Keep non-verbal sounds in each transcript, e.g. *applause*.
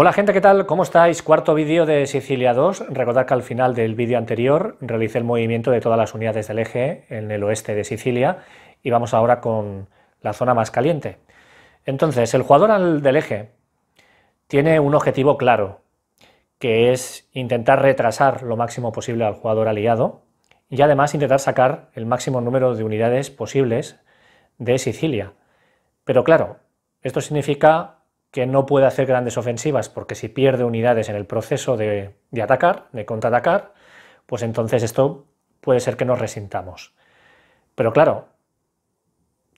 Hola gente, ¿qué tal? ¿Cómo estáis? Cuarto vídeo de Sicilia 2. Recordad que al final del vídeo anterior realicé el movimiento de todas las unidades del eje en el oeste de Sicilia y vamos ahora con la zona más caliente. Entonces, el jugador del eje tiene un objetivo claro, que es intentar retrasar lo máximo posible al jugador aliado y además intentar sacar el máximo número de unidades posibles de Sicilia. Pero claro, esto significa que no puede hacer grandes ofensivas porque si pierde unidades en el proceso de, atacar, de contraatacar, pues entonces esto puede ser que nos resintamos. Pero claro,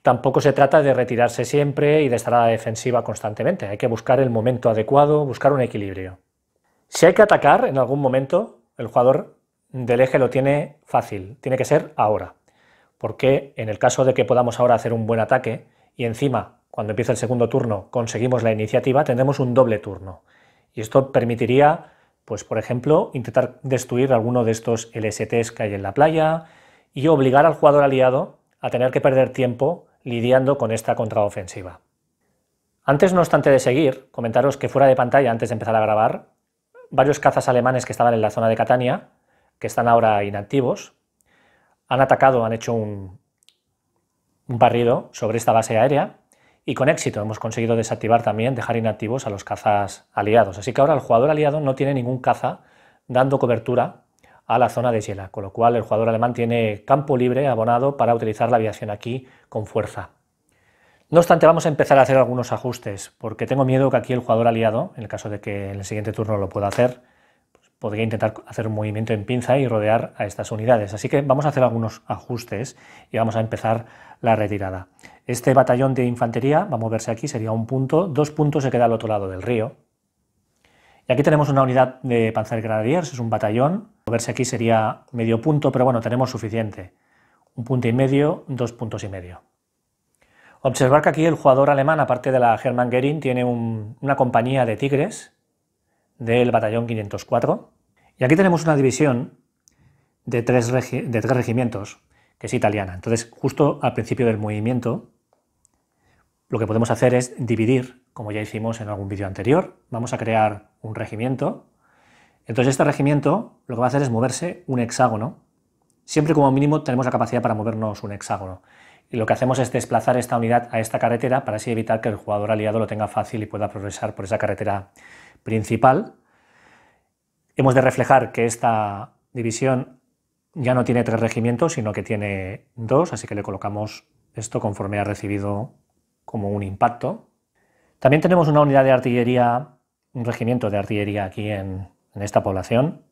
tampoco se trata de retirarse siempre y de estar a la defensiva constantemente. Hay que buscar el momento adecuado, buscar un equilibrio. Si hay que atacar en algún momento, el jugador del eje lo tiene fácil, tiene que ser ahora. Porque en el caso de que podamos ahora hacer un buen ataque y encima cuando empiece el segundo turno, conseguimos la iniciativa, tendremos un doble turno. Y esto permitiría, pues por ejemplo, intentar destruir alguno de estos LSTs que hay en la playa y obligar al jugador aliado a tener que perder tiempo lidiando con esta contraofensiva. Antes, no obstante de seguir, comentaros que fuera de pantalla, antes de empezar a grabar, varios cazas alemanes que estaban en la zona de Catania, que están ahora inactivos, han atacado, han hecho un barrido sobre esta base aérea y con éxito hemos conseguido desactivar también, dejar inactivos a los cazas aliados. Así que ahora el jugador aliado no tiene ningún caza dando cobertura a la zona de hiela, con lo cual el jugador alemán tiene campo libre abonado para utilizar la aviación aquí con fuerza. No obstante, vamos a empezar a hacer algunos ajustes, porque tengo miedo que aquí el jugador aliado, en el caso de que en el siguiente turno lo pueda hacer, pues podría intentar hacer un movimiento en pinza y rodear a estas unidades. Así que vamos a hacer algunos ajustes y vamos a empezar la retirada. Este batallón de infantería va a moverse aquí, sería un punto, dos puntos se queda al otro lado del río. Y aquí tenemos una unidad de grenadiers, es un batallón. Moverse aquí sería medio punto, pero bueno, tenemos suficiente. Un punto y medio, dos puntos y medio. Observar que aquí el jugador alemán, aparte de la Hermann Gering, tiene una compañía de tigres del batallón 504. Y aquí tenemos una división de tres, de tres regimientos, que es italiana. Entonces, justo al principio del movimiento, lo que podemos hacer es dividir, como ya hicimos en algún vídeo anterior. Vamos a crear un regimiento. Entonces este regimiento lo que va a hacer es moverse un hexágono. Siempre como mínimo tenemos la capacidad para movernos un hexágono. Y lo que hacemos es desplazar esta unidad a esta carretera para así evitar que el jugador aliado lo tenga fácil y pueda progresar por esa carretera principal. Hemos de reflejar que esta división ya no tiene tres regimientos, sino que tiene dos, así que le colocamos esto conforme ha recibido como un impacto. También tenemos una unidad de artillería, un regimiento de artillería aquí en, esta población.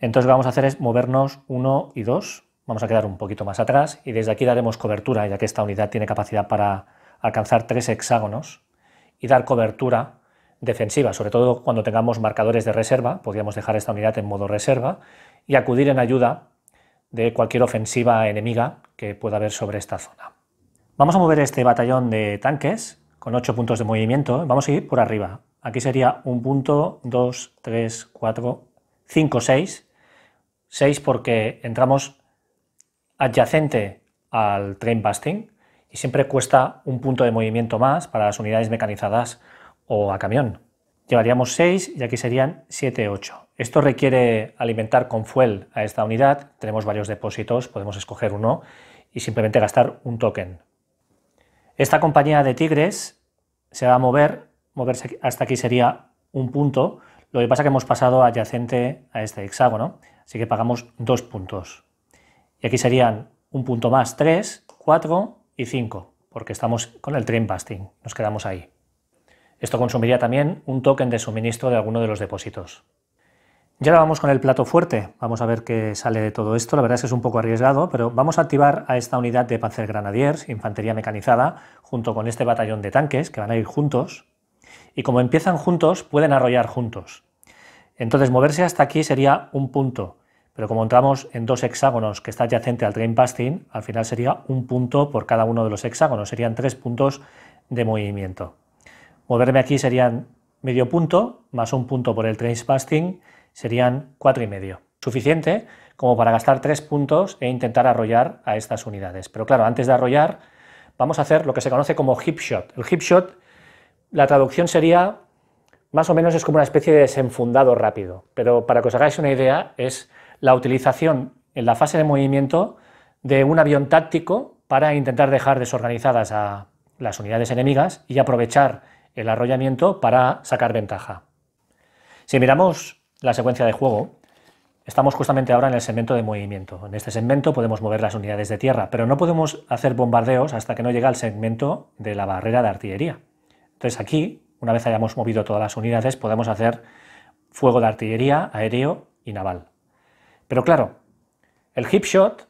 Entonces lo que vamos a hacer es movernos uno y dos, Vamos a quedar un poquito más atrás y desde aquí daremos cobertura, ya que esta unidad tiene capacidad para alcanzar tres hexágonos y dar cobertura defensiva, sobre todo cuando tengamos marcadores de reserva, podríamos dejar esta unidad en modo reserva y acudir en ayuda de cualquier ofensiva enemiga que pueda haber sobre esta zona. Vamos a mover este batallón de tanques con 8 puntos de movimiento. Vamos a ir por arriba. Aquí sería un punto, 2, 3, 4, 5, 6. 6 porque entramos adyacente al train busting y siempre cuesta un punto de movimiento más para las unidades mecanizadas o a camión. Llevaríamos 6 y aquí serían 7, 8. Esto requiere alimentar con fuel a esta unidad. Tenemos varios depósitos, podemos escoger uno y simplemente gastar un token. Esta compañía de tigres se va a mover, moverse hasta aquí sería un punto, lo que pasa es que hemos pasado adyacente a este hexágono, así que pagamos dos puntos. Y aquí serían un punto más, tres, cuatro y cinco, porque estamos con el trim basting, nos quedamos ahí. Esto consumiría también un token de suministro de alguno de los depósitos. Ya ahora vamos con el plato fuerte. Vamos a ver qué sale de todo esto. La verdad es que es un poco arriesgado, pero vamos a activar a esta unidad de Panzer Infantería Mecanizada, junto con este batallón de tanques, que van a ir juntos. Y como empiezan juntos, pueden arrollar juntos. Entonces, moverse hasta aquí sería un punto. Pero como entramos en dos hexágonos que está adyacente al train pasting, al final sería un punto por cada uno de los hexágonos. Serían tres puntos de movimiento. Moverme aquí serían medio punto, más un punto por el train pasting, serían y medio Suficiente como para gastar 3 puntos e intentar arrollar a estas unidades. Pero claro, antes de arrollar, vamos a hacer lo que se conoce como hip shot. El hip shot, la traducción sería, más o menos es como una especie de desenfundado rápido, pero para que os hagáis una idea, es la utilización en la fase de movimiento de un avión táctico para intentar dejar desorganizadas a las unidades enemigas y aprovechar el arrollamiento para sacar ventaja. Si miramos la secuencia de juego, estamos justamente ahora en el segmento de movimiento. En este segmento podemos mover las unidades de tierra, pero no podemos hacer bombardeos hasta que no llega al segmento de la barrera de artillería. Entonces aquí, una vez hayamos movido todas las unidades, podemos hacer fuego de artillería, aéreo y naval. Pero claro, el hip shot,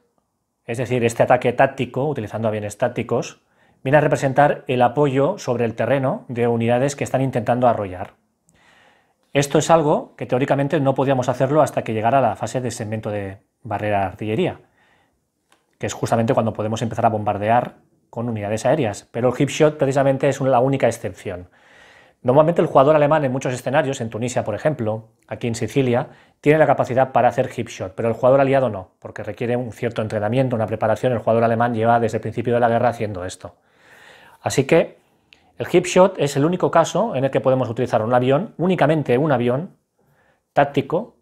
es decir, este ataque táctico, utilizando aviones tácticos, viene a representar el apoyo sobre el terreno de unidades que están intentando arrollar. Esto es algo que teóricamente no podíamos hacerlo hasta que llegara la fase de segmento de barrera de artillería, que es justamente cuando podemos empezar a bombardear con unidades aéreas, pero el hip shot precisamente es la única excepción. Normalmente el jugador alemán en muchos escenarios, en Tunisia por ejemplo, aquí en Sicilia, tiene la capacidad para hacer hip shot, pero el jugador aliado no, porque requiere un cierto entrenamiento, una preparación, el jugador alemán lleva desde el principio de la guerra haciendo esto. Así que el hip shot es el único caso en el que podemos utilizar un avión, únicamente un avión táctico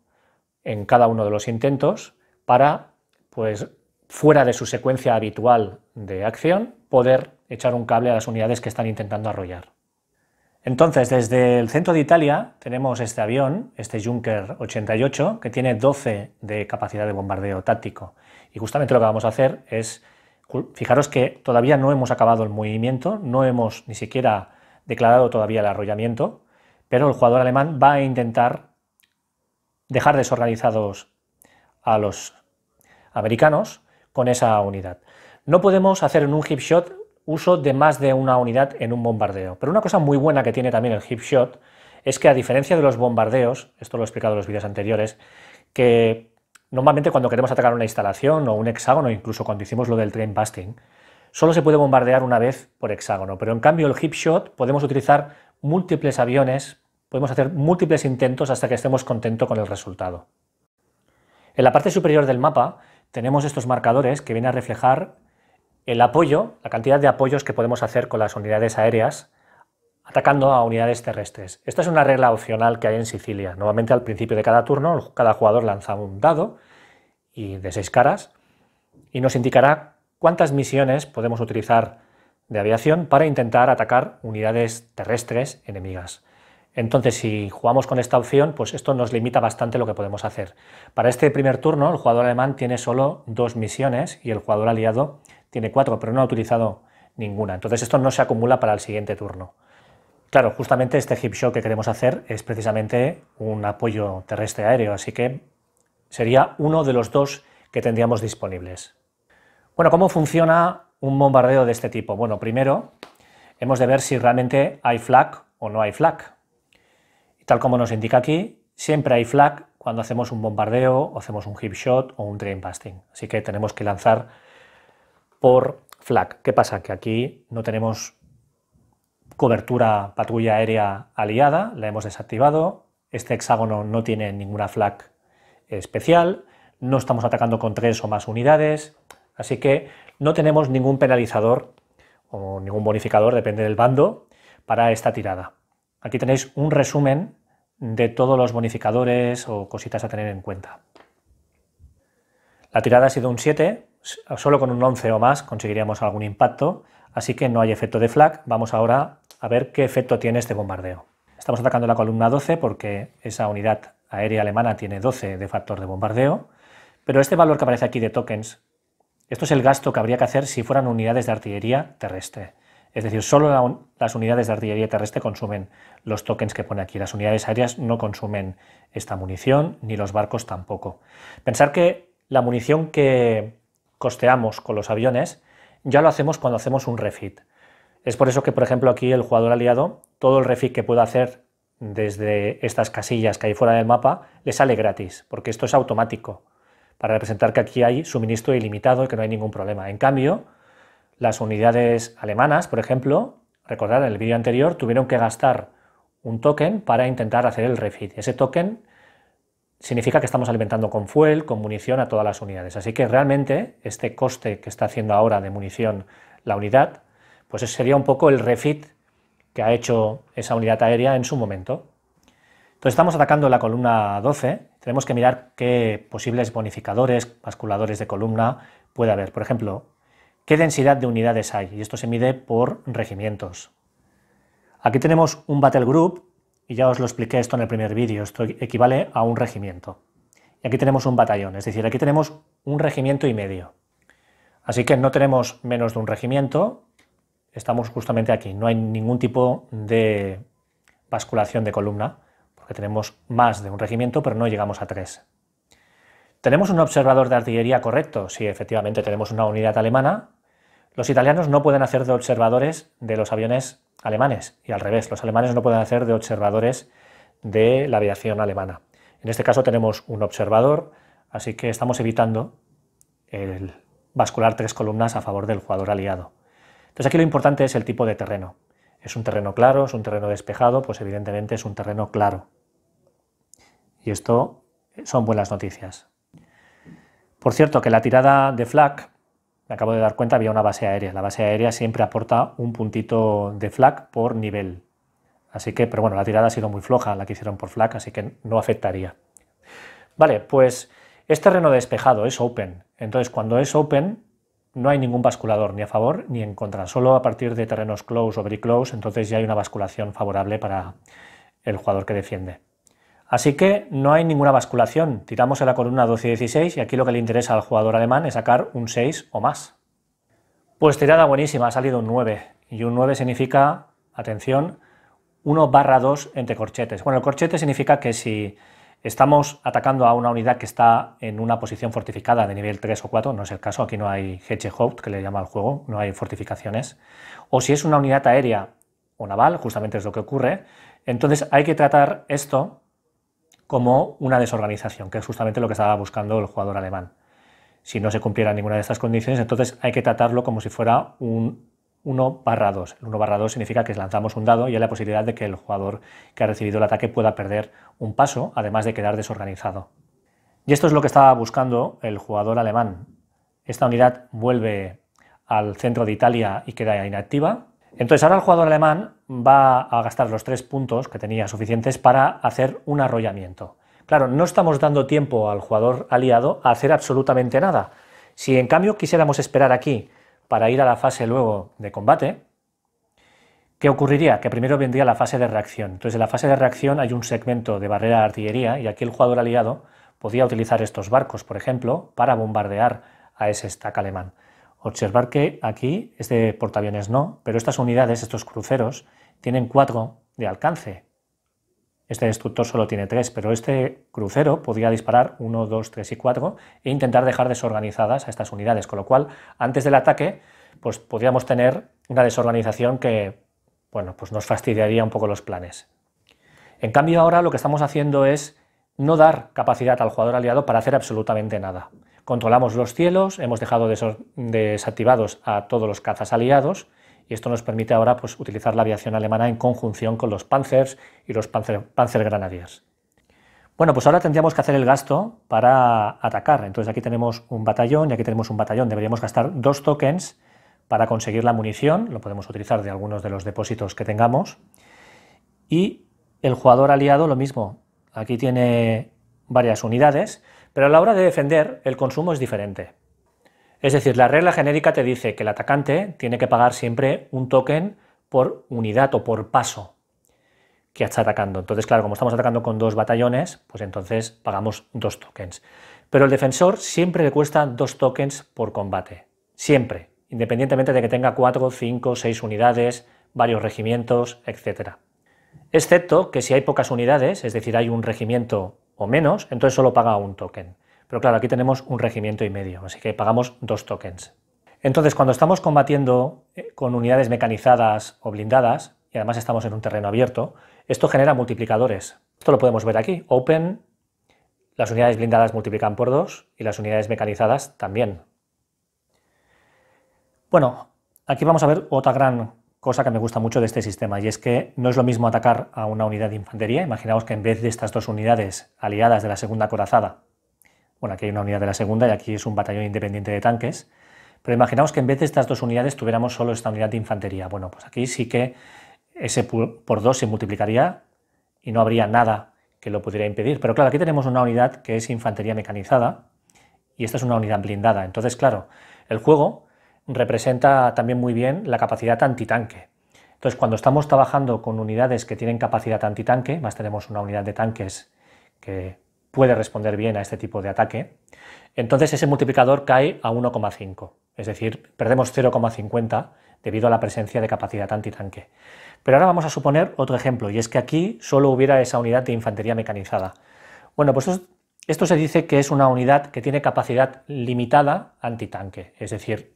en cada uno de los intentos para, pues, fuera de su secuencia habitual de acción, poder echar un cable a las unidades que están intentando arrollar. Entonces, desde el centro de Italia tenemos este avión, este Junker 88, que tiene 12 de capacidad de bombardeo táctico. Y justamente lo que vamos a hacer es Fijaros que todavía no hemos acabado el movimiento, no hemos ni siquiera declarado todavía el arrollamiento, pero el jugador alemán va a intentar dejar desorganizados a los americanos con esa unidad. No podemos hacer en un hip shot uso de más de una unidad en un bombardeo, pero una cosa muy buena que tiene también el hip shot es que a diferencia de los bombardeos, esto lo he explicado en los vídeos anteriores, que Normalmente cuando queremos atacar una instalación o un hexágono, incluso cuando hicimos lo del train busting, solo se puede bombardear una vez por hexágono, pero en cambio el hipshot shot podemos utilizar múltiples aviones, podemos hacer múltiples intentos hasta que estemos contentos con el resultado. En la parte superior del mapa tenemos estos marcadores que vienen a reflejar el apoyo, la cantidad de apoyos que podemos hacer con las unidades aéreas atacando a unidades terrestres. Esta es una regla opcional que hay en Sicilia. Normalmente al principio de cada turno cada jugador lanza un dado y de seis caras y nos indicará cuántas misiones podemos utilizar de aviación para intentar atacar unidades terrestres enemigas. Entonces, si jugamos con esta opción, pues esto nos limita bastante lo que podemos hacer. Para este primer turno, el jugador alemán tiene solo dos misiones y el jugador aliado tiene cuatro, pero no ha utilizado ninguna. Entonces, esto no se acumula para el siguiente turno. Claro, justamente este hip show que queremos hacer es precisamente un apoyo terrestre-aéreo, así que sería uno de los dos que tendríamos disponibles. Bueno, ¿cómo funciona un bombardeo de este tipo? Bueno, primero hemos de ver si realmente hay flak o no hay flak. Y tal como nos indica aquí, siempre hay flak cuando hacemos un bombardeo, o hacemos un hip shot o un train busting. Así que tenemos que lanzar por flak. ¿Qué pasa? Que aquí no tenemos cobertura patrulla aérea aliada, la hemos desactivado. Este hexágono no tiene ninguna flak especial, no estamos atacando con tres o más unidades, así que no tenemos ningún penalizador o ningún bonificador, depende del bando, para esta tirada. Aquí tenéis un resumen de todos los bonificadores o cositas a tener en cuenta. La tirada ha sido un 7, solo con un 11 o más conseguiríamos algún impacto, así que no hay efecto de flag. Vamos ahora a ver qué efecto tiene este bombardeo. Estamos atacando la columna 12 porque esa unidad aérea alemana tiene 12 de factor de bombardeo, pero este valor que aparece aquí de tokens, esto es el gasto que habría que hacer si fueran unidades de artillería terrestre. Es decir, solo las unidades de artillería terrestre consumen los tokens que pone aquí. Las unidades aéreas no consumen esta munición, ni los barcos tampoco. Pensar que la munición que costeamos con los aviones ya lo hacemos cuando hacemos un refit. Es por eso que, por ejemplo, aquí el jugador aliado, todo el refit que pueda hacer desde estas casillas que hay fuera del mapa, le sale gratis, porque esto es automático, para representar que aquí hay suministro ilimitado y que no hay ningún problema. En cambio, las unidades alemanas, por ejemplo, recordar en el vídeo anterior, tuvieron que gastar un token para intentar hacer el refit. Ese token significa que estamos alimentando con fuel, con munición a todas las unidades. Así que realmente este coste que está haciendo ahora de munición la unidad, pues sería un poco el refit que ha hecho esa unidad aérea en su momento. Entonces estamos atacando la columna 12, tenemos que mirar qué posibles bonificadores, basculadores de columna puede haber. Por ejemplo, qué densidad de unidades hay, y esto se mide por regimientos. Aquí tenemos un battle group, y ya os lo expliqué esto en el primer vídeo, esto equivale a un regimiento. Y aquí tenemos un batallón, es decir, aquí tenemos un regimiento y medio. Así que no tenemos menos de un regimiento, estamos justamente aquí. No hay ningún tipo de basculación de columna, porque tenemos más de un regimiento, pero no llegamos a tres. ¿Tenemos un observador de artillería correcto? Si efectivamente, tenemos una unidad alemana. Los italianos no pueden hacer de observadores de los aviones alemanes, y al revés, los alemanes no pueden hacer de observadores de la aviación alemana. En este caso tenemos un observador, así que estamos evitando el bascular tres columnas a favor del jugador aliado. Entonces aquí lo importante es el tipo de terreno. Es un terreno claro, es un terreno despejado, pues evidentemente es un terreno claro. Y esto son buenas noticias. Por cierto, que la tirada de flak, me acabo de dar cuenta, había una base aérea. La base aérea siempre aporta un puntito de flak por nivel. Así que, pero bueno, la tirada ha sido muy floja, la que hicieron por flac, así que no afectaría. Vale, pues este terreno despejado, es open. Entonces, cuando es open, no hay ningún basculador ni a favor ni en contra, solo a partir de terrenos close o very close, entonces ya hay una basculación favorable para el jugador que defiende. Así que no hay ninguna basculación, tiramos en la columna 12-16 y aquí lo que le interesa al jugador alemán es sacar un 6 o más. Pues tirada buenísima, ha salido un 9 y un 9 significa, atención, 1 barra 2 entre corchetes. Bueno, el corchete significa que si Estamos atacando a una unidad que está en una posición fortificada de nivel 3 o 4, no es el caso, aquí no hay Hedgehog, que le llama al juego, no hay fortificaciones. O si es una unidad aérea o naval, justamente es lo que ocurre, entonces hay que tratar esto como una desorganización, que es justamente lo que estaba buscando el jugador alemán. Si no se cumpliera ninguna de estas condiciones, entonces hay que tratarlo como si fuera un 1 barra 2. El 1 barra 2 significa que lanzamos un dado y hay la posibilidad de que el jugador que ha recibido el ataque pueda perder un paso, además de quedar desorganizado. Y esto es lo que estaba buscando el jugador alemán. Esta unidad vuelve al centro de Italia y queda inactiva. Entonces ahora el jugador alemán va a gastar los tres puntos que tenía suficientes para hacer un arrollamiento. Claro, no estamos dando tiempo al jugador aliado a hacer absolutamente nada. Si en cambio quisiéramos esperar aquí para ir a la fase luego de combate, ¿qué ocurriría? Que primero vendría la fase de reacción. Entonces, en la fase de reacción hay un segmento de barrera de artillería y aquí el jugador aliado podía utilizar estos barcos, por ejemplo, para bombardear a ese stack alemán. Observar que aquí, este portaaviones no, pero estas unidades, estos cruceros, tienen cuatro de alcance, este destructor solo tiene tres, pero este crucero podría disparar 1, dos, 3 y cuatro e intentar dejar desorganizadas a estas unidades, con lo cual antes del ataque pues podríamos tener una desorganización que bueno, pues nos fastidiaría un poco los planes. En cambio ahora lo que estamos haciendo es no dar capacidad al jugador aliado para hacer absolutamente nada. Controlamos los cielos, hemos dejado desactivados a todos los cazas aliados y esto nos permite ahora pues, utilizar la aviación alemana en conjunción con los Panzers y los Panzer, Bueno, pues ahora tendríamos que hacer el gasto para atacar. Entonces aquí tenemos un batallón y aquí tenemos un batallón. Deberíamos gastar dos tokens para conseguir la munición. Lo podemos utilizar de algunos de los depósitos que tengamos. Y el jugador aliado lo mismo. Aquí tiene varias unidades, pero a la hora de defender el consumo es diferente. Es decir, la regla genérica te dice que el atacante tiene que pagar siempre un token por unidad o por paso que está atacando. Entonces, claro, como estamos atacando con dos batallones, pues entonces pagamos dos tokens. Pero el defensor siempre le cuesta dos tokens por combate. Siempre. Independientemente de que tenga cuatro, cinco, seis unidades, varios regimientos, etc. Excepto que si hay pocas unidades, es decir, hay un regimiento o menos, entonces solo paga un token. Pero claro, aquí tenemos un regimiento y medio, así que pagamos dos tokens. Entonces, cuando estamos combatiendo eh, con unidades mecanizadas o blindadas, y además estamos en un terreno abierto, esto genera multiplicadores. Esto lo podemos ver aquí. Open, las unidades blindadas multiplican por dos, y las unidades mecanizadas también. Bueno, aquí vamos a ver otra gran cosa que me gusta mucho de este sistema y es que no es lo mismo atacar a una unidad de infantería. Imaginaos que en vez de estas dos unidades aliadas de la segunda corazada bueno, aquí hay una unidad de la segunda y aquí es un batallón independiente de tanques, pero imaginaos que en vez de estas dos unidades tuviéramos solo esta unidad de infantería. Bueno, pues aquí sí que ese por dos se multiplicaría y no habría nada que lo pudiera impedir. Pero claro, aquí tenemos una unidad que es infantería mecanizada y esta es una unidad blindada. Entonces, claro, el juego representa también muy bien la capacidad antitanque. Entonces, cuando estamos trabajando con unidades que tienen capacidad antitanque, más tenemos una unidad de tanques que puede responder bien a este tipo de ataque, entonces ese multiplicador cae a 1,5, es decir, perdemos 0,50 debido a la presencia de capacidad antitanque. Pero ahora vamos a suponer otro ejemplo, y es que aquí solo hubiera esa unidad de infantería mecanizada. Bueno, pues esto, se dice que es una unidad que tiene capacidad limitada antitanque, es decir,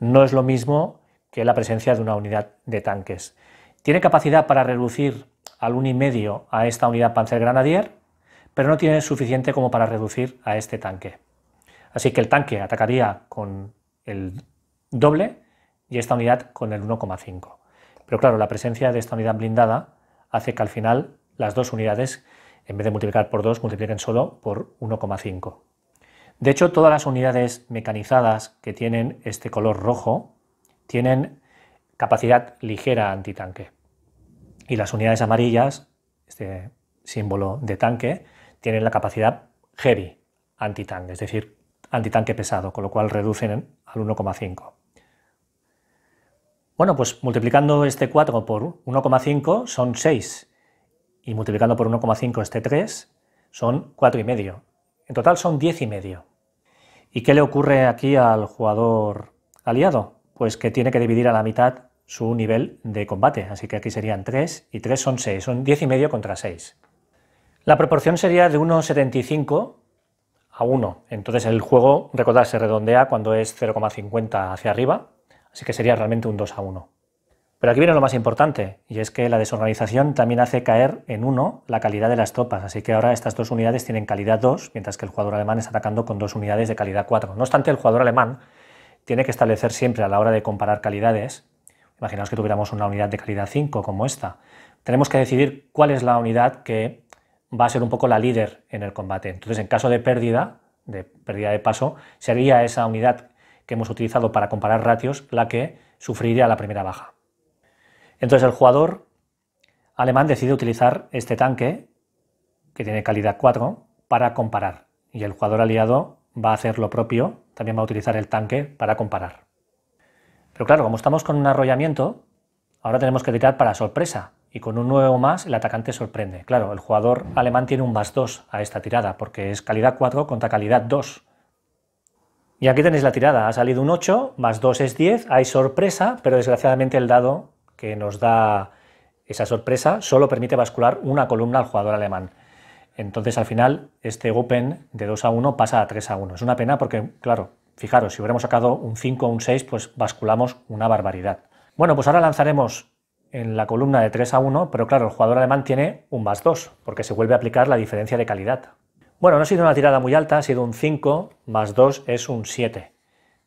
no es lo mismo que la presencia de una unidad de tanques. Tiene capacidad para reducir al 1,5 a esta unidad granadier pero no tiene suficiente como para reducir a este tanque. Así que el tanque atacaría con el doble y esta unidad con el 1,5. Pero claro, la presencia de esta unidad blindada hace que al final las dos unidades, en vez de multiplicar por 2, multipliquen solo por 1,5. De hecho, todas las unidades mecanizadas que tienen este color rojo tienen capacidad ligera antitanque. Y las unidades amarillas, este símbolo de tanque, tienen la capacidad heavy antitanque, es decir, antitanque pesado, con lo cual reducen al 1,5. Bueno, pues multiplicando este 4 por 1,5 son 6 y multiplicando por 1,5 este 3 son 4,5. En total son 10,5. ¿Y qué le ocurre aquí al jugador aliado? Pues que tiene que dividir a la mitad su nivel de combate, así que aquí serían 3 y 3 son 6, son 10,5 contra 6. La proporción sería de 1,75 a 1. Entonces el juego, recordad, se redondea cuando es 0,50 hacia arriba, así que sería realmente un 2 a 1. Pero aquí viene lo más importante, y es que la desorganización también hace caer en 1 la calidad de las tropas, así que ahora estas dos unidades tienen calidad 2, mientras que el jugador alemán está atacando con dos unidades de calidad 4. No obstante, el jugador alemán tiene que establecer siempre a la hora de comparar calidades, imaginaos que tuviéramos una unidad de calidad 5 como esta, tenemos que decidir cuál es la unidad que va a ser un poco la líder en el combate. Entonces, en caso de pérdida, de pérdida de paso, sería esa unidad que hemos utilizado para comparar ratios la que sufriría la primera baja. Entonces, el jugador alemán decide utilizar este tanque, que tiene calidad 4, para comparar. Y el jugador aliado va a hacer lo propio, también va a utilizar el tanque para comparar. Pero claro, como estamos con un arrollamiento, ahora tenemos que tirar para sorpresa, y con un 9 o más el atacante sorprende. Claro, el jugador alemán tiene un más 2 a esta tirada, porque es calidad 4 contra calidad 2. Y aquí tenéis la tirada, ha salido un 8, más 2 es 10, hay sorpresa, pero desgraciadamente el dado que nos da esa sorpresa solo permite bascular una columna al jugador alemán. Entonces al final este open de 2 a 1 pasa a 3 a 1. Es una pena porque, claro, fijaros, si hubiéramos sacado un 5 o un 6, pues basculamos una barbaridad. Bueno, pues ahora lanzaremos en la columna de 3 a 1, pero claro, el jugador alemán tiene un más 2, porque se vuelve a aplicar la diferencia de calidad. Bueno, no ha sido una tirada muy alta, ha sido un 5, más 2 es un 7.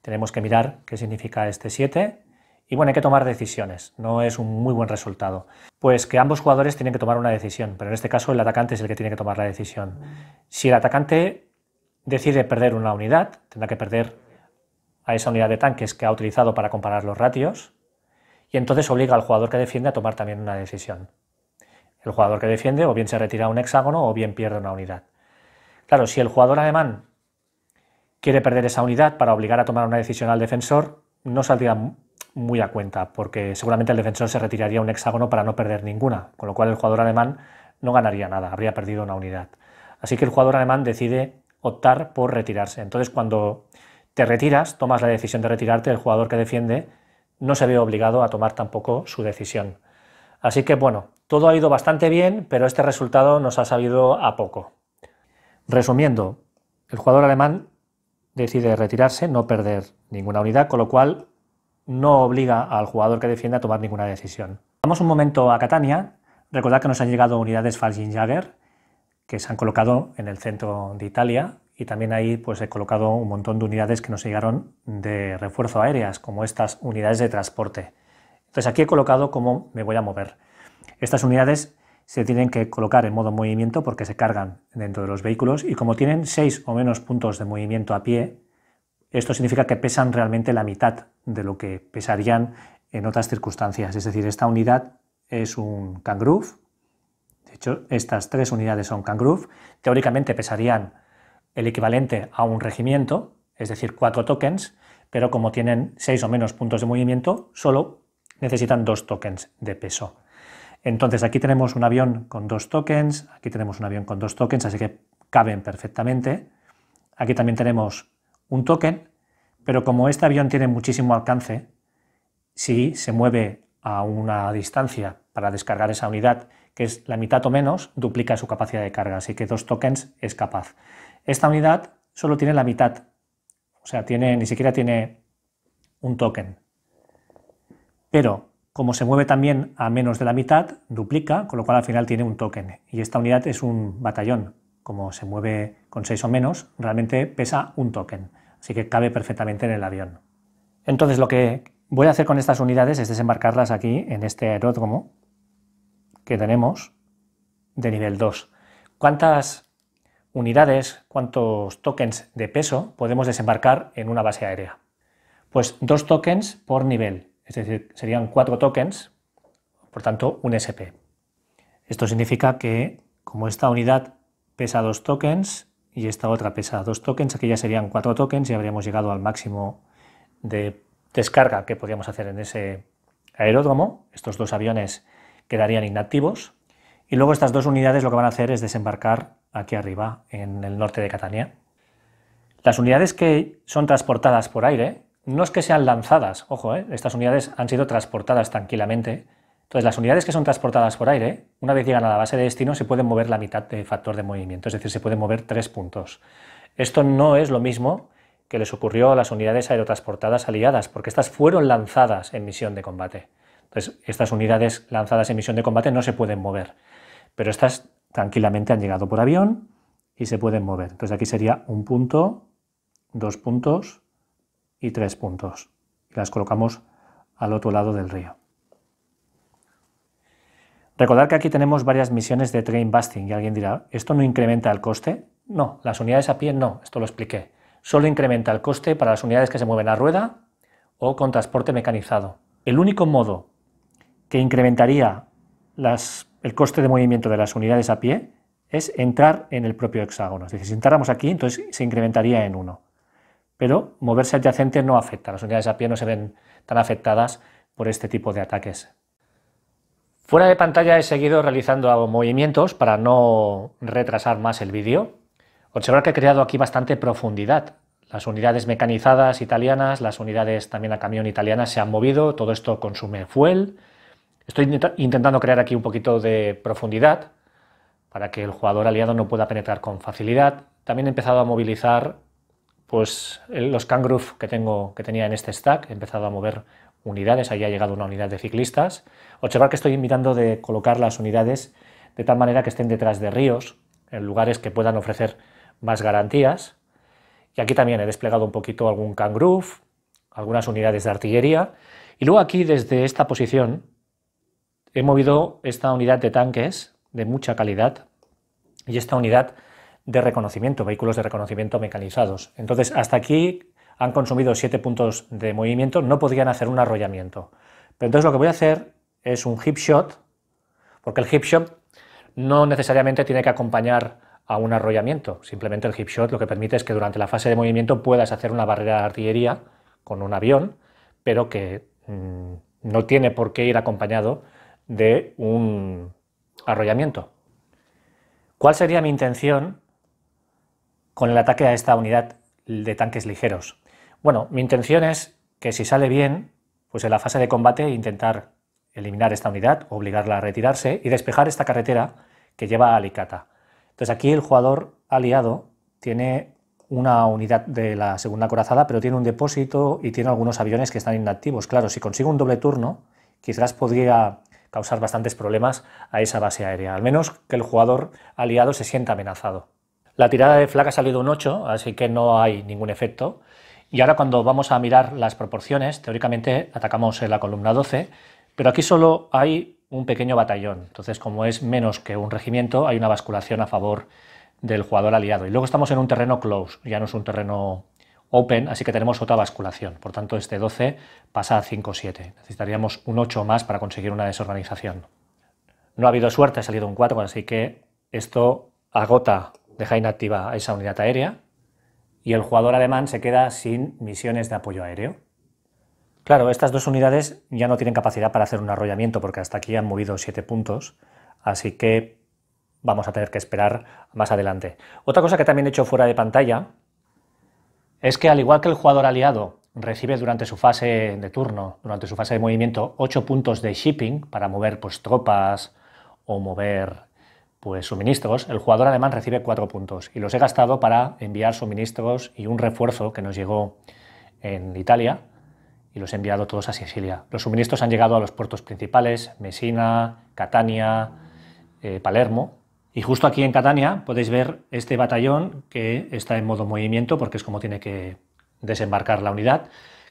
Tenemos que mirar qué significa este 7. Y bueno, hay que tomar decisiones, no es un muy buen resultado. Pues que ambos jugadores tienen que tomar una decisión, pero en este caso el atacante es el que tiene que tomar la decisión. Si el atacante decide perder una unidad, tendrá que perder a esa unidad de tanques que ha utilizado para comparar los ratios, y entonces obliga al jugador que defiende a tomar también una decisión. El jugador que defiende o bien se retira un hexágono o bien pierde una unidad. Claro, si el jugador alemán quiere perder esa unidad para obligar a tomar una decisión al defensor, no saldría muy a cuenta, porque seguramente el defensor se retiraría un hexágono para no perder ninguna, con lo cual el jugador alemán no ganaría nada, habría perdido una unidad. Así que el jugador alemán decide optar por retirarse. Entonces, cuando te retiras, tomas la decisión de retirarte, el jugador que defiende no se ve obligado a tomar tampoco su decisión. Así que bueno, todo ha ido bastante bien, pero este resultado nos ha sabido a poco. Resumiendo, el jugador alemán decide retirarse, no perder ninguna unidad, con lo cual no obliga al jugador que defiende a tomar ninguna decisión. Vamos un momento a Catania. Recordad que nos han llegado unidades Jagger que se han colocado en el centro de Italia y también ahí pues he colocado un montón de unidades que nos llegaron de refuerzo aéreas, como estas unidades de transporte. Entonces aquí he colocado cómo me voy a mover. Estas unidades se tienen que colocar en modo movimiento porque se cargan dentro de los vehículos y como tienen seis o menos puntos de movimiento a pie, esto significa que pesan realmente la mitad de lo que pesarían en otras circunstancias. Es decir, esta unidad es un Kangroo, hecho, estas tres unidades son Kangaroo. Teóricamente pesarían el equivalente a un regimiento, es decir, cuatro tokens, pero como tienen seis o menos puntos de movimiento, solo necesitan dos tokens de peso. Entonces aquí tenemos un avión con dos tokens, aquí tenemos un avión con dos tokens, así que caben perfectamente. Aquí también tenemos un token, pero como este avión tiene muchísimo alcance, si se mueve a una distancia para descargar esa unidad que es la mitad o menos, duplica su capacidad de carga, así que dos tokens es capaz. Esta unidad solo tiene la mitad, o sea, tiene, ni siquiera tiene un token. Pero como se mueve también a menos de la mitad, duplica, con lo cual al final tiene un token. Y esta unidad es un batallón, como se mueve con seis o menos, realmente pesa un token, así que cabe perfectamente en el avión. Entonces lo que voy a hacer con estas unidades es desembarcarlas aquí en este aeródromo que tenemos de nivel 2. ¿Cuántas unidades, cuántos tokens de peso podemos desembarcar en una base aérea? Pues dos tokens por nivel, es decir, serían cuatro tokens, por tanto un SP. Esto significa que como esta unidad pesa dos tokens y esta otra pesa dos tokens, aquí ya serían cuatro tokens y habríamos llegado al máximo de descarga que podíamos hacer en ese aeródromo. Estos dos aviones quedarían inactivos. Y luego estas dos unidades lo que van a hacer es desembarcar aquí arriba, en el norte de Catania. Las unidades que son transportadas por aire no es que sean lanzadas, ojo, eh, estas unidades han sido transportadas tranquilamente. Entonces las unidades que son transportadas por aire, una vez llegan a la base de destino, se pueden mover la mitad de factor de movimiento, es decir, se pueden mover tres puntos. Esto no es lo mismo que les ocurrió a las unidades aerotransportadas aliadas, porque estas fueron lanzadas en misión de combate. Pues, estas unidades lanzadas en misión de combate no se pueden mover, pero estas tranquilamente han llegado por avión y se pueden mover. Entonces, aquí sería un punto, dos puntos y tres puntos. y Las colocamos al otro lado del río. Recordar que aquí tenemos varias misiones de train busting y alguien dirá, ¿esto no incrementa el coste? No, las unidades a pie no, esto lo expliqué. Solo incrementa el coste para las unidades que se mueven a rueda o con transporte mecanizado. El único modo que incrementaría el coste de movimiento de las unidades a pie es entrar en el propio hexágono. Es decir, si entráramos aquí, entonces se incrementaría en uno. Pero moverse adyacente no afecta. Las unidades a pie no se ven tan afectadas por este tipo de ataques. Fuera de pantalla he seguido realizando movimientos para no retrasar más el vídeo. Observar que he creado aquí bastante profundidad. Las unidades mecanizadas italianas, las unidades también a camión italianas se han movido, todo esto consume fuel, Estoy intentando crear aquí un poquito de profundidad para que el jugador aliado no pueda penetrar con facilidad. También he empezado a movilizar pues, los kangroofs que, tengo, que tenía en este stack. He empezado a mover unidades, ahí ha llegado una unidad de ciclistas. Observar que estoy invitando de colocar las unidades de tal manera que estén detrás de ríos, en lugares que puedan ofrecer más garantías. Y aquí también he desplegado un poquito algún kangroof, algunas unidades de artillería. Y luego aquí, desde esta posición, He movido esta unidad de tanques de mucha calidad y esta unidad de reconocimiento, vehículos de reconocimiento mecanizados. Entonces, hasta aquí han consumido 7 puntos de movimiento, no podrían hacer un arrollamiento. Pero entonces lo que voy a hacer es un hip shot, porque el hip shot no necesariamente tiene que acompañar a un arrollamiento. Simplemente el hip shot lo que permite es que durante la fase de movimiento puedas hacer una barrera de artillería con un avión, pero que mm, no tiene por qué ir acompañado de un arrollamiento. ¿Cuál sería mi intención con el ataque a esta unidad de tanques ligeros? Bueno, mi intención es que si sale bien, pues en la fase de combate intentar eliminar esta unidad, obligarla a retirarse y despejar esta carretera que lleva a Alicata. Entonces aquí el jugador aliado tiene una unidad de la segunda corazada, pero tiene un depósito y tiene algunos aviones que están inactivos. Claro, si consigo un doble turno, quizás podría causar bastantes problemas a esa base aérea, al menos que el jugador aliado se sienta amenazado. La tirada de flaca ha salido un 8, así que no hay ningún efecto. Y ahora cuando vamos a mirar las proporciones, teóricamente atacamos en la columna 12, pero aquí solo hay un pequeño batallón. Entonces, como es menos que un regimiento, hay una basculación a favor del jugador aliado. Y luego estamos en un terreno close, ya no es un terreno open, así que tenemos otra basculación. Por tanto, este 12 pasa a 5, 7. Necesitaríamos un 8 más para conseguir una desorganización. No ha habido suerte, ha salido un 4, así que esto agota, deja inactiva a esa unidad aérea y el jugador alemán se queda sin misiones de apoyo aéreo. Claro, estas dos unidades ya no tienen capacidad para hacer un arrollamiento porque hasta aquí han movido 7 puntos, así que vamos a tener que esperar más adelante. Otra cosa que también he hecho fuera de pantalla es que al igual que el jugador aliado recibe durante su fase de turno, durante su fase de movimiento, 8 puntos de shipping para mover pues, tropas o mover pues, suministros, el jugador alemán recibe 4 puntos y los he gastado para enviar suministros y un refuerzo que nos llegó en Italia y los he enviado todos a Sicilia. Los suministros han llegado a los puertos principales, Messina, Catania, eh, Palermo, y justo aquí en Catania podéis ver este batallón que está en modo movimiento porque es como tiene que desembarcar la unidad,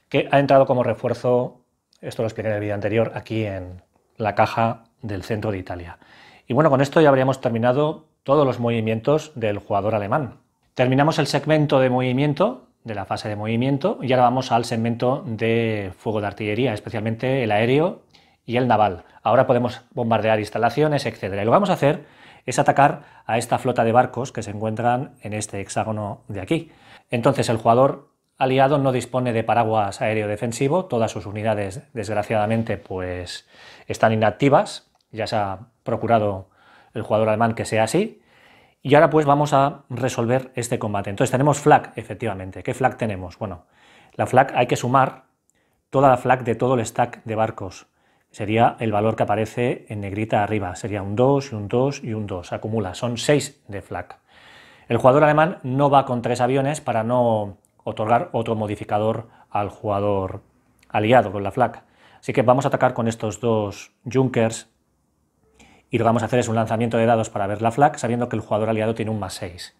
que ha entrado como refuerzo, esto lo expliqué en el vídeo anterior, aquí en la caja del centro de Italia. Y bueno, con esto ya habríamos terminado todos los movimientos del jugador alemán. Terminamos el segmento de movimiento, de la fase de movimiento, y ahora vamos al segmento de fuego de artillería, especialmente el aéreo y el naval. Ahora podemos bombardear instalaciones, etc. Y lo vamos a hacer es atacar a esta flota de barcos que se encuentran en este hexágono de aquí. Entonces el jugador aliado no dispone de paraguas aéreo defensivo, todas sus unidades desgraciadamente pues están inactivas, ya se ha procurado el jugador alemán que sea así, y ahora pues vamos a resolver este combate. Entonces tenemos flag, efectivamente. ¿Qué flag tenemos? Bueno, la flag hay que sumar toda la FLAC de todo el stack de barcos sería el valor que aparece en negrita arriba. Sería un 2 y un 2 y un 2. Acumula, son 6 de flak. El jugador alemán no va con tres aviones para no otorgar otro modificador al jugador aliado con la flak. Así que vamos a atacar con estos dos Junkers y lo que vamos a hacer es un lanzamiento de dados para ver la flak sabiendo que el jugador aliado tiene un más 6.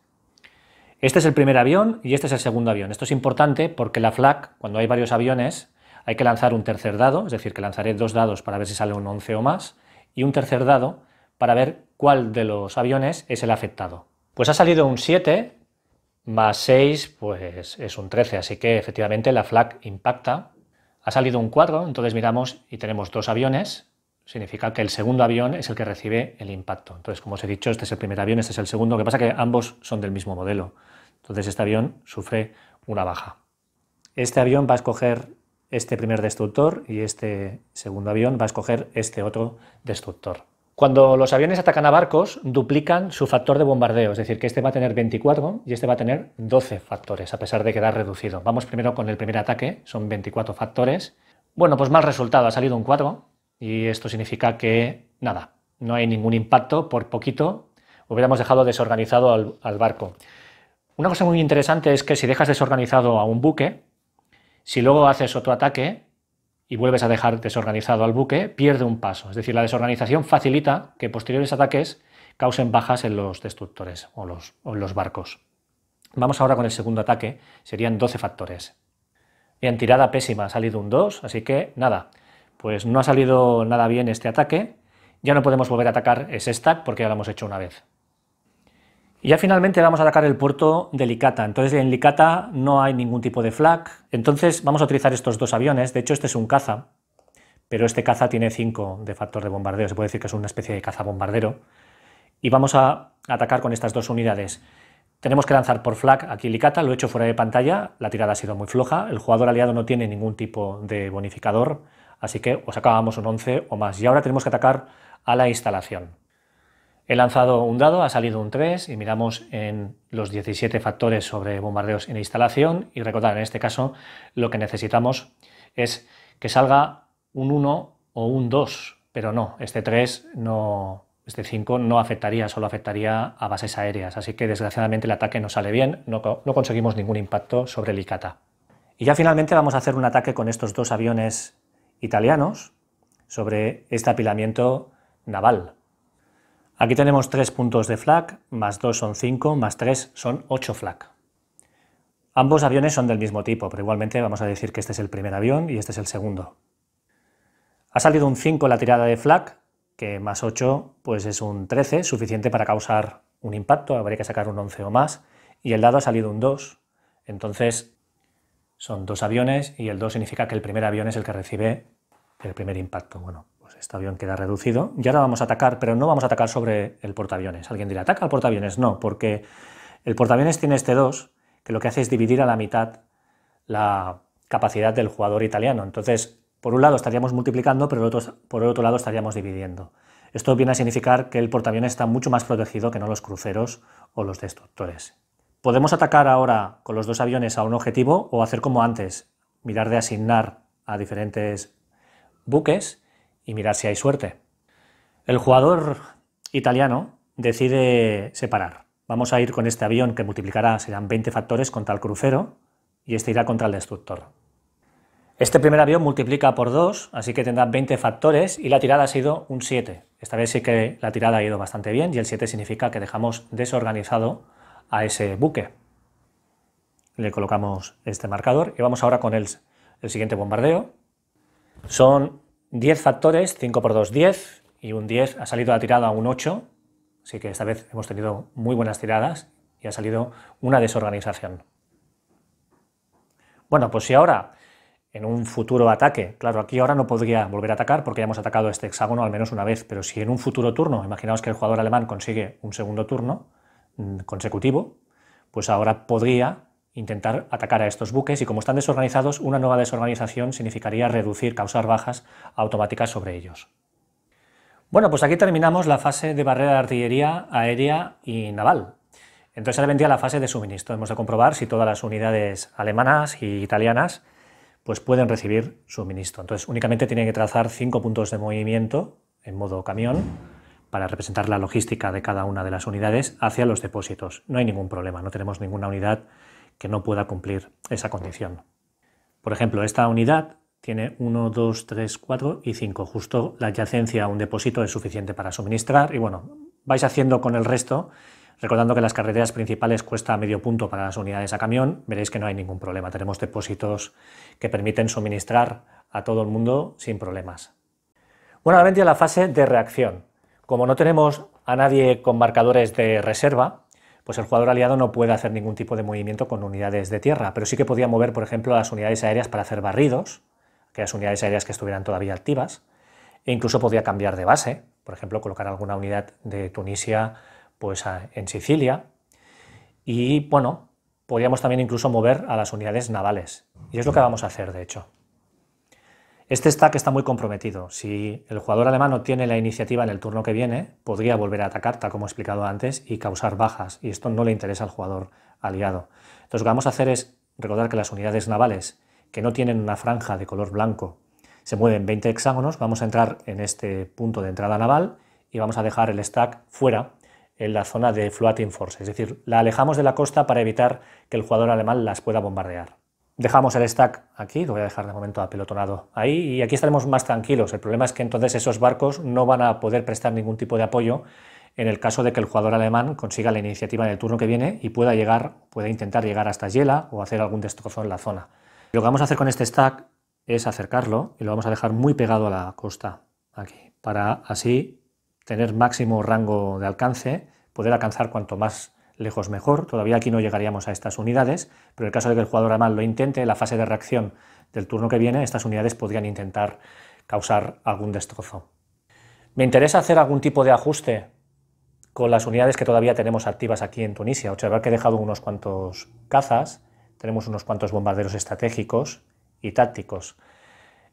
Este es el primer avión y este es el segundo avión. Esto es importante porque la flak, cuando hay varios aviones, hay que lanzar un tercer dado, es decir, que lanzaré dos dados para ver si sale un 11 o más, y un tercer dado para ver cuál de los aviones es el afectado. Pues ha salido un 7, más 6, pues es un 13, así que efectivamente la flag impacta. Ha salido un 4, entonces miramos y tenemos dos aviones, significa que el segundo avión es el que recibe el impacto. Entonces, como os he dicho, este es el primer avión, este es el segundo, lo que pasa es que ambos son del mismo modelo. Entonces, este avión sufre una baja. Este avión va a escoger este primer destructor y este segundo avión va a escoger este otro destructor. Cuando los aviones atacan a barcos, duplican su factor de bombardeo, es decir, que este va a tener 24 y este va a tener 12 factores, a pesar de quedar reducido. Vamos primero con el primer ataque, son 24 factores. Bueno, pues mal resultado, ha salido un 4 y esto significa que nada, no hay ningún impacto, por poquito hubiéramos dejado desorganizado al barco. Una cosa muy interesante es que si dejas desorganizado a un buque, si luego haces otro ataque y vuelves a dejar desorganizado al buque, pierde un paso. Es decir, la desorganización facilita que posteriores ataques causen bajas en los destructores o, los, en los barcos. Vamos ahora con el segundo ataque, serían 12 factores. Bien, tirada pésima, ha salido un 2, así que nada, pues no ha salido nada bien este ataque. Ya no podemos volver a atacar ese stack porque ya lo hemos hecho una vez. Y ya finalmente vamos a atacar el puerto de Licata. Entonces en Licata no hay ningún tipo de flak. Entonces vamos a utilizar estos dos aviones. De hecho este es un caza, pero este caza tiene 5 de factor de bombardeo. Se puede decir que es una especie de caza bombardero. Y vamos a atacar con estas dos unidades. Tenemos que lanzar por flak aquí Licata. Lo he hecho fuera de pantalla. La tirada ha sido muy floja. El jugador aliado no tiene ningún tipo de bonificador. Así que os acabamos un 11 o más. Y ahora tenemos que atacar a la instalación. He lanzado un dado, ha salido un 3 y miramos en los 17 factores sobre bombardeos en instalación y recordar, en este caso lo que necesitamos es que salga un 1 o un 2, pero no, este 3 no, este 5 no afectaría, solo afectaría a bases aéreas, así que desgraciadamente el ataque no sale bien, no, no conseguimos ningún impacto sobre el ICATA. Y ya finalmente vamos a hacer un ataque con estos dos aviones italianos sobre este apilamiento naval. Aquí tenemos tres puntos de flak, más dos son cinco, más tres son ocho flak. Ambos aviones son del mismo tipo, pero igualmente vamos a decir que este es el primer avión y este es el segundo. Ha salido un 5 la tirada de flak, que más 8 pues es un 13, suficiente para causar un impacto, habría que sacar un 11 o más, y el dado ha salido un 2, entonces son dos aviones y el 2 significa que el primer avión es el que recibe el primer impacto. Bueno, este avión queda reducido. Y ahora vamos a atacar, pero no vamos a atacar sobre el portaaviones. Alguien dirá, ataca el portaaviones. No, porque el portaaviones tiene este 2, que lo que hace es dividir a la mitad la capacidad del jugador italiano. Entonces, por un lado estaríamos multiplicando, pero por por el otro lado estaríamos dividiendo. Esto viene a significar que el portaaviones está mucho más protegido que no los cruceros o los destructores. Podemos atacar ahora con los dos aviones a un objetivo o hacer como antes, mirar de asignar a diferentes buques y mirar si hay suerte. El jugador italiano decide separar. Vamos a ir con este avión que multiplicará, serán 20 factores contra el crucero y este irá contra el destructor. Este primer avión multiplica por 2, así que tendrá 20 factores y la tirada ha sido un 7. Esta vez sí que la tirada ha ido bastante bien y el 7 significa que dejamos desorganizado a ese buque. Le colocamos este marcador y vamos ahora con el siguiente bombardeo. Son 10 factores, 5 por 2, 10, y un 10 ha salido la tirada a un 8, así que esta vez hemos tenido muy buenas tiradas y ha salido una desorganización. Bueno, pues si ahora, en un futuro ataque, claro, aquí ahora no podría volver a atacar porque ya hemos atacado este hexágono al menos una vez, pero si en un futuro turno, imaginaos que el jugador alemán consigue un segundo turno mm, consecutivo, pues ahora podría intentar atacar a estos buques y como están desorganizados, una nueva desorganización significaría reducir, causar bajas automáticas sobre ellos. Bueno, pues aquí terminamos la fase de barrera de artillería aérea y naval. Entonces ahora vendría la fase de suministro. Hemos de comprobar si todas las unidades alemanas y italianas pues pueden recibir suministro. Entonces únicamente tienen que trazar cinco puntos de movimiento en modo camión para representar la logística de cada una de las unidades hacia los depósitos. No hay ningún problema, no tenemos ninguna unidad que no pueda cumplir esa condición. Por ejemplo, esta unidad tiene 1, 2, 3, 4 y 5. Justo la adyacencia a un depósito es suficiente para suministrar y bueno, vais haciendo con el resto. Recordando que las carreteras principales cuesta medio punto para las unidades a camión, veréis que no hay ningún problema. Tenemos depósitos que permiten suministrar a todo el mundo sin problemas. Bueno, ahora a la fase de reacción. Como no tenemos a nadie con marcadores de reserva, pues el jugador aliado no puede hacer ningún tipo de movimiento con unidades de tierra, pero sí que podía mover, por ejemplo, a las unidades aéreas para hacer barridos, aquellas unidades aéreas que estuvieran todavía activas, e incluso podía cambiar de base, por ejemplo, colocar alguna unidad de Tunisia pues, en Sicilia, y bueno, podíamos también incluso mover a las unidades navales, y es lo que vamos a hacer, de hecho. Este stack está muy comprometido. Si el jugador alemán no tiene la iniciativa en el turno que viene, podría volver a atacar, tal como he explicado antes, y causar bajas, y esto no le interesa al jugador aliado. Entonces lo que vamos a hacer es recordar que las unidades navales que no tienen una franja de color blanco se mueven 20 hexágonos, vamos a entrar en este punto de entrada naval y vamos a dejar el stack fuera en la zona de floating force, es decir, la alejamos de la costa para evitar que el jugador alemán las pueda bombardear. Dejamos el stack aquí, lo voy a dejar de momento apelotonado ahí, y aquí estaremos más tranquilos. El problema es que entonces esos barcos no van a poder prestar ningún tipo de apoyo en el caso de que el jugador alemán consiga la iniciativa en el turno que viene y pueda llegar, pueda intentar llegar hasta Yela o hacer algún destrozo en la zona. Lo que vamos a hacer con este stack es acercarlo y lo vamos a dejar muy pegado a la costa, aquí, para así tener máximo rango de alcance, poder alcanzar cuanto más lejos mejor. Todavía aquí no llegaríamos a estas unidades, pero en el caso de que el jugador a mal lo intente, en la fase de reacción del turno que viene, estas unidades podrían intentar causar algún destrozo. Me interesa hacer algún tipo de ajuste con las unidades que todavía tenemos activas aquí en Tunisia. Observar que he dejado unos cuantos cazas, tenemos unos cuantos bombarderos estratégicos y tácticos.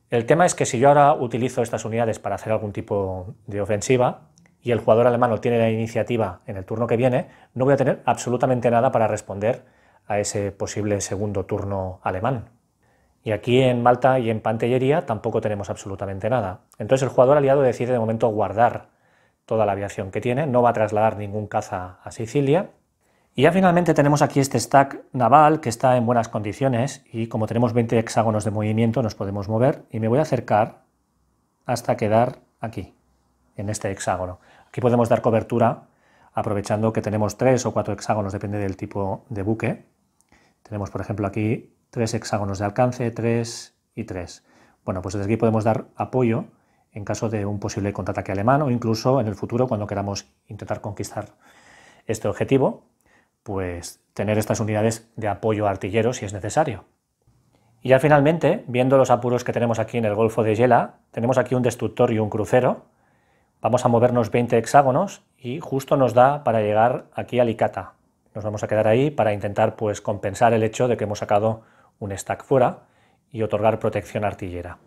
El tema es que si yo ahora utilizo estas unidades para hacer algún tipo de ofensiva, y el jugador alemán no tiene la iniciativa en el turno que viene, no voy a tener absolutamente nada para responder a ese posible segundo turno alemán. Y aquí en Malta y en Pantellería tampoco tenemos absolutamente nada. Entonces el jugador aliado decide de momento guardar toda la aviación que tiene, no va a trasladar ningún caza a Sicilia. Y ya finalmente tenemos aquí este stack naval que está en buenas condiciones y como tenemos 20 hexágonos de movimiento nos podemos mover y me voy a acercar hasta quedar aquí, en este hexágono. Aquí podemos dar cobertura aprovechando que tenemos tres o cuatro hexágonos, depende del tipo de buque. Tenemos, por ejemplo, aquí tres hexágonos de alcance, tres y tres. Bueno, pues desde aquí podemos dar apoyo en caso de un posible contraataque alemán o incluso en el futuro cuando queramos intentar conquistar este objetivo, pues tener estas unidades de apoyo artillero si es necesario. Y ya finalmente, viendo los apuros que tenemos aquí en el Golfo de Yela, tenemos aquí un destructor y un crucero, Vamos a movernos 20 hexágonos y justo nos da para llegar aquí a Licata. Nos vamos a quedar ahí para intentar pues, compensar el hecho de que hemos sacado un stack fuera y otorgar protección artillera.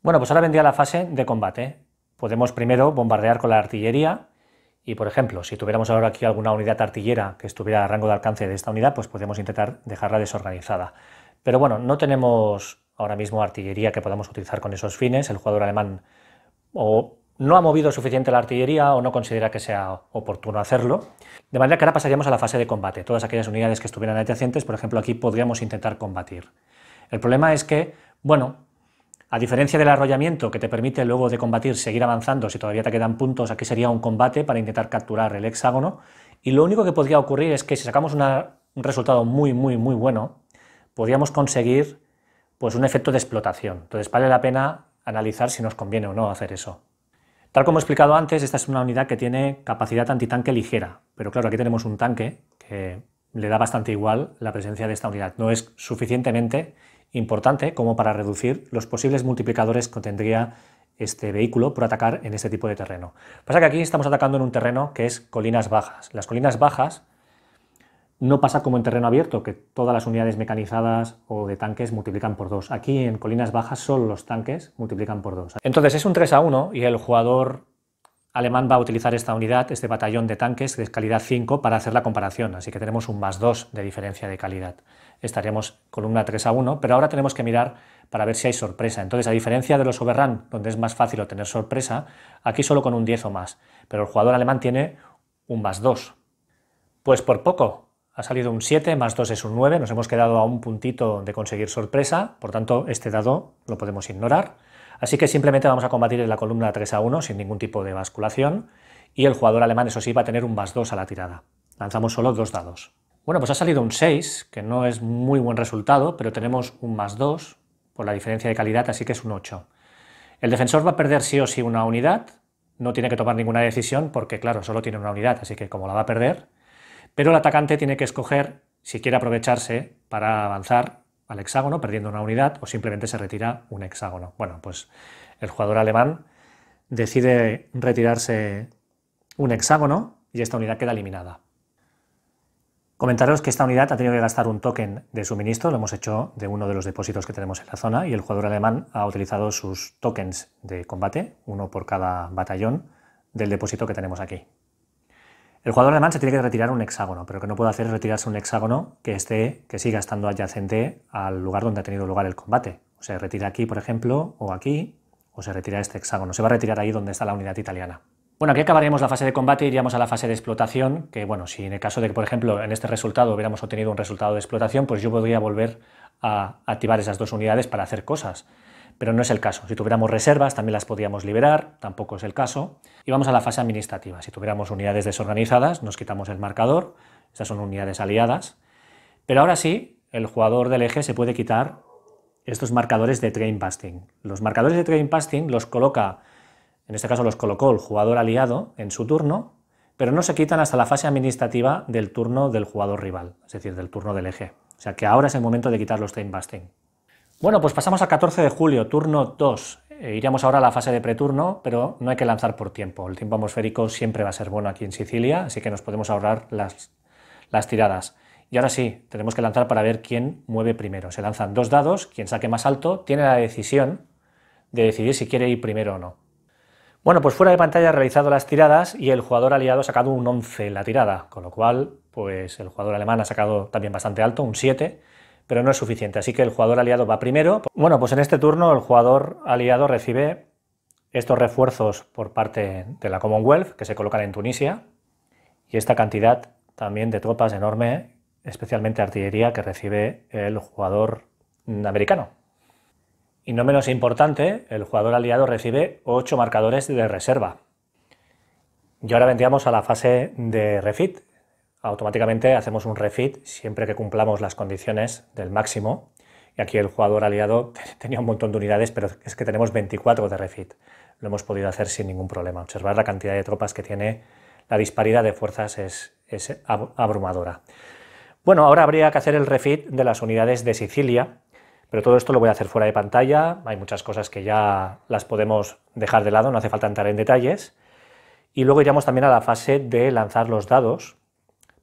Bueno, pues ahora vendría la fase de combate. Podemos primero bombardear con la artillería y, por ejemplo, si tuviéramos ahora aquí alguna unidad artillera que estuviera a rango de alcance de esta unidad, pues podemos intentar dejarla desorganizada. Pero bueno, no tenemos ahora mismo artillería que podamos utilizar con esos fines. El jugador alemán o no ha movido suficiente la artillería o no considera que sea oportuno hacerlo. De manera que ahora pasaríamos a la fase de combate. Todas aquellas unidades que estuvieran adyacentes, por ejemplo, aquí podríamos intentar combatir. El problema es que, bueno, a diferencia del arrollamiento que te permite luego de combatir seguir avanzando, si todavía te quedan puntos, aquí sería un combate para intentar capturar el hexágono. Y lo único que podría ocurrir es que si sacamos un resultado muy, muy, muy bueno, podríamos conseguir pues, un efecto de explotación. Entonces vale la pena analizar si nos conviene o no hacer eso. Tal como he explicado antes, esta es una unidad que tiene capacidad antitanque ligera, pero claro, aquí tenemos un tanque que le da bastante igual la presencia de esta unidad. No es suficientemente importante como para reducir los posibles multiplicadores que tendría este vehículo por atacar en este tipo de terreno. Pasa que aquí estamos atacando en un terreno que es colinas bajas. Las colinas bajas no pasa como en terreno abierto, que todas las unidades mecanizadas o de tanques multiplican por dos. Aquí en colinas bajas solo los tanques multiplican por dos. Entonces es un 3 a 1 y el jugador alemán va a utilizar esta unidad, este batallón de tanques de calidad 5 para hacer la comparación. Así que tenemos un más 2 de diferencia de calidad. Estaríamos columna 3 a 1, pero ahora tenemos que mirar para ver si hay sorpresa. Entonces, a diferencia de los Overrun, donde es más fácil obtener sorpresa, aquí solo con un 10 o más. Pero el jugador alemán tiene un más 2. Pues por poco, ha salido un 7, más 2 es un 9, nos hemos quedado a un puntito de conseguir sorpresa, por tanto este dado lo podemos ignorar. Así que simplemente vamos a combatir en la columna 3 a 1 sin ningún tipo de basculación y el jugador alemán eso sí va a tener un más 2 a la tirada. Lanzamos solo dos dados. Bueno, pues ha salido un 6, que no es muy buen resultado, pero tenemos un más 2 por la diferencia de calidad, así que es un 8. El defensor va a perder sí o sí una unidad, no tiene que tomar ninguna decisión porque, claro, solo tiene una unidad, así que como la va a perder, pero el atacante tiene que escoger si quiere aprovecharse para avanzar al hexágono perdiendo una unidad o simplemente se retira un hexágono. Bueno, pues el jugador alemán decide retirarse un hexágono y esta unidad queda eliminada. Comentaros que esta unidad ha tenido que gastar un token de suministro, lo hemos hecho de uno de los depósitos que tenemos en la zona y el jugador alemán ha utilizado sus tokens de combate, uno por cada batallón, del depósito que tenemos aquí. El jugador alemán se tiene que retirar un hexágono, pero lo que no puede hacer es retirarse un hexágono que, esté, que siga estando adyacente al lugar donde ha tenido lugar el combate. O se retira aquí, por ejemplo, o aquí, o se retira este hexágono. Se va a retirar ahí donde está la unidad italiana. Bueno, aquí acabaríamos la fase de combate, y iríamos a la fase de explotación, que bueno, si en el caso de que, por ejemplo, en este resultado hubiéramos obtenido un resultado de explotación, pues yo podría volver a activar esas dos unidades para hacer cosas pero no es el caso. Si tuviéramos reservas, también las podríamos liberar, tampoco es el caso. Y vamos a la fase administrativa. Si tuviéramos unidades desorganizadas, nos quitamos el marcador, esas son unidades aliadas, pero ahora sí, el jugador del eje se puede quitar estos marcadores de train busting Los marcadores de train busting los coloca, en este caso los colocó el jugador aliado en su turno, pero no se quitan hasta la fase administrativa del turno del jugador rival, es decir, del turno del eje. O sea que ahora es el momento de quitar los train busting bueno, pues pasamos al 14 de julio, turno 2. Eh, iríamos ahora a la fase de preturno, pero no hay que lanzar por tiempo. El tiempo atmosférico siempre va a ser bueno aquí en Sicilia, así que nos podemos ahorrar las, tiradas. Y ahora sí, tenemos que lanzar para ver quién mueve primero. Se lanzan dos dados, quien saque más alto tiene la decisión de decidir si quiere ir primero o no. Bueno, pues fuera de pantalla ha realizado las tiradas y el jugador aliado ha sacado un 11 en la tirada, con lo cual, pues el jugador alemán ha sacado también bastante alto, un 7, pero no es suficiente. Así que el jugador aliado va primero. Bueno, pues en este turno el jugador aliado recibe estos refuerzos por parte de la Commonwealth que se colocan en Tunisia y esta cantidad también de tropas enorme, especialmente artillería que recibe el jugador americano. Y no menos importante, el jugador aliado recibe ocho marcadores de reserva. Y ahora vendríamos a la fase de refit, automáticamente hacemos un refit siempre que cumplamos las condiciones del máximo. Y aquí el jugador aliado *laughs* tenía un montón de unidades, pero es que tenemos 24 de refit. Lo hemos podido hacer sin ningún problema. Observar la cantidad de tropas que tiene, la disparidad de fuerzas es, abrumadora. Bueno, ahora habría que hacer el refit de las unidades de Sicilia, pero todo esto lo voy a hacer fuera de pantalla. Hay muchas cosas que ya las podemos dejar de lado, no hace falta entrar en detalles. Y luego llegamos también a la fase de lanzar los dados,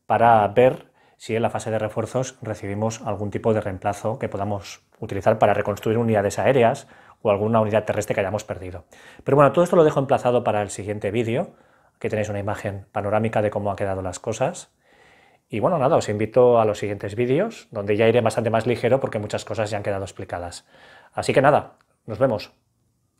para ver si en la fase de refuerzos recibimos algún tipo de reemplazo que podamos utilizar para reconstruir unidades aéreas o alguna unidad terrestre que hayamos perdido. Pero bueno, todo esto lo dejo emplazado para el siguiente vídeo. Aquí tenéis una imagen panorámica de cómo han quedado las cosas. Y bueno, nada, os invito a los siguientes vídeos, donde ya iré bastante más ligero porque muchas cosas ya han quedado explicadas. Así que nada, nos vemos.